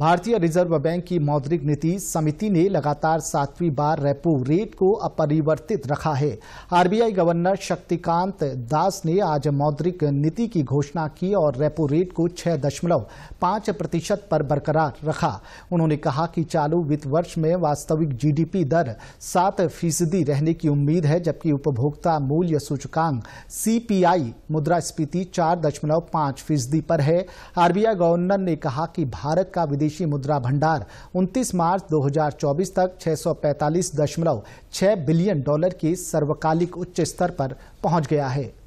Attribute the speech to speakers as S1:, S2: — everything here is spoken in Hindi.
S1: भारतीय रिजर्व बैंक की मौद्रिक नीति समिति ने लगातार सातवीं बार रेपो रेट को अपरिवर्तित रखा है आरबीआई गवर्नर शक्तिकांत दास ने आज मौद्रिक नीति की घोषणा की और रेपो रेट को छह दशमलव पांच प्रतिशत पर बरकरार रखा उन्होंने कहा कि चालू वित्त वर्ष में वास्तविक जीडीपी दर सात फीसदी रहने की उम्मीद है जबकि उपभोक्ता मूल्य सूचकांक सीपीआई मुद्रास्फीति चार दशमलव पांच फीसदी पर है आरबीआई गवर्नर ने कहा कि भारत का विदेश विदेशी मुद्रा भंडार 29 मार्च 2024 तक छह बिलियन डॉलर की सर्वकालिक उच्च स्तर पर पहुंच गया है